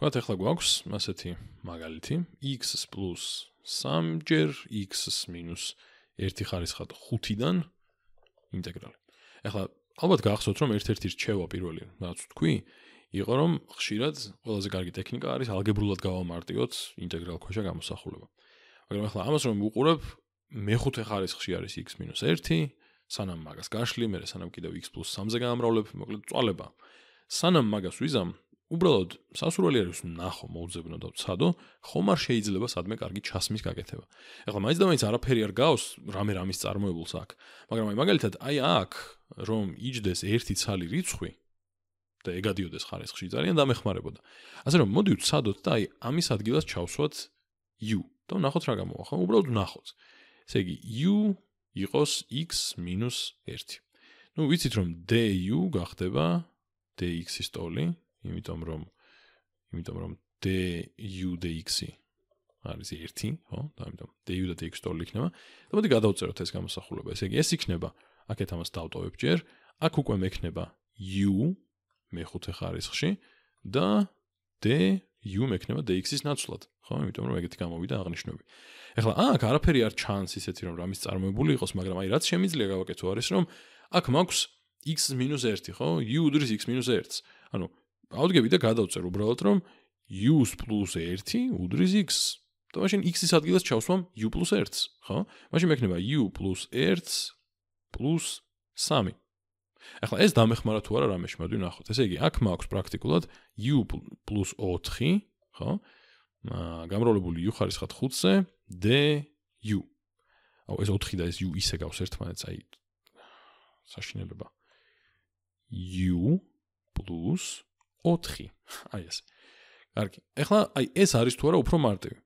რაც ახლა გვაქვს ასეთი მაგალითი x + 3-ჯერ x - 1 ხარისხად 5-დან ინტეგრალი. ახლა ალბათ გახსოვთ რომ ერთ-ერთი რჩევა პირველი რაც თქვი იყო რომ ხშირად ყველაზე კარგი ტექნიკა არის ალგებრულად გავამარტიოთ ინტეგრალ ქვეშა გამოსახულება. მაგრამ ახლა ამას რომ ვუყურებ მეხუთე ხარისხში არის x - 1, სანამ მაგას გაშლი, მე სანამ კიდევ x + 3-ზე გამრავლებ, მოკლედ წვალება. სანამ მაგას ვიზამ უბრალოდ სასურველი არის ნახო, მოუძებნო და ვცადო, ხომ არ შეიძლება სადმე კარგი ჩასმის გაკეთება. ეხლა მაინც და მაინც არაფერი არ გავს რამე რამის წარმოებულს აქ, მაგრამ აი მაგალითად აი აქ რომ იჯდეს ერთი ცალი რიცხვი და ეგადიოდეს ხარესხში ძალიან დამეხმარებოდა. ასე რომ მოდი ვცადოთ და აი ამის ადგილას ჩავსვათ u და ნახოთ რა გამოვა, ხო? უბრალოდ ნახოთ. ესე იგი u იყოს x 1. ну, видите, რომ du გახდება dx-ის ტოლი, იმიტომ რომ იმიტომ რომ d u d x არის 1, ხო? და ამიტომ d u და d x ტოლი იქნება. და მოდი გადავწეროთ ეს გამოსახულება. ესე იგი, ეს იქნება აქეთ ამას დავტოვებ ჯერ. აქ უკვე მექნება u მეხუთე ხარისხში და d u მექნება dx-ის ნაცვლად, ხო? იმიტომ რომ ეგეთი გამოვიდა აღნიშნები. ეხლა აქ არაფერი არ ჩანს ისეთი რომ რამის წარმოებული იყოს, მაგრამ აი რაც შემიძლია გავაკეთო არის რომ აქ მაქვს x-1, ხო? u-x-1. ანუ ავდგები და გადავწერ უბრალოდ რომ u+1 უდრის x. და მაშინ x-ის ადგილას ჩავსვამ u+1, ხო? მაშინ მექნება u+1 3. ახლა ეს დამეხმარა თუ არა რამეში, მოდი ნახოთ. ესე იგი, აქ მაქვს პრაქტიკულად u+4, ხო? გამრავლებული u ხარის ხათ 5-ზე d u. აუ ეს 4 და ეს u ისე გავს ერთმანეთს, აი საშინელება. u+ 4 აი ეს კარგი ეხლა აი ეს არის თუ არა უფრო მარტივი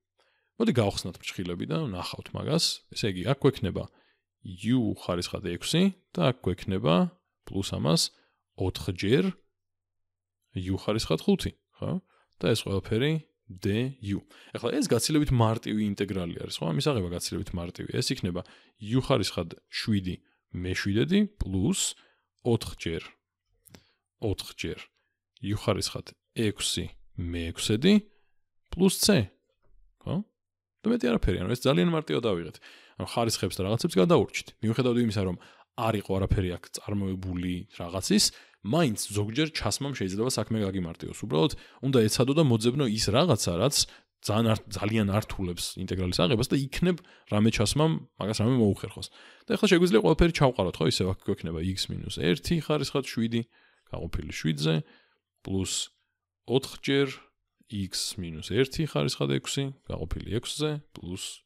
მოდი გავხსნათ ფრჩხილები და ნახავთ მაგას ესე იგი აქ გვექნება u ხარისხად 6 და აქ გვექნება პლუს ამას 4 ჯერ u ხარისხად 5 ხო და ეს ყველაფერი du. ახლა ეს გაცილებით მარტივი ინტეგრალი არის, ხო? ამის აღება გაცილებით მარტივი. ეს იქნება u ხარისხად 7 მე 7 დი პლუს 4 ჯერ 4 ჯერ იხარისხათ 6 მე-6-ედი პლუს C. ხო? და მეტი არაფერი, ანუ ეს ძალიან მარტივად დავიღეთ. ანუ ხარისხებს და რაღაცებს გადაურჩით. მიუხედავად იმისა, რომ არ იყო არაფერი აქ წარმოებული რაღაცის, მაინც ზოგჯერ ჩასმამ შეიძლება საქმე გაგიმარტიოს. უბრალოდ უნდა ეცადო და მოძებნო ის რაღაცა, რაც ძალიან ძალიან ართულებს ინტეგრალის აღებას და იქნებ რამე ჩასმამ, მაგას რამე მოუხერხოს. და ეხლა შეგვიძლია ყველაფერი ჩავყაროთ, ხო? ისევ აქ გვექნება x 1 ხარისხად 7 გაყოფილი 7-ზე პლუს 4 ჯერ x 1 გაყოფილი 6-ზე პლუს 2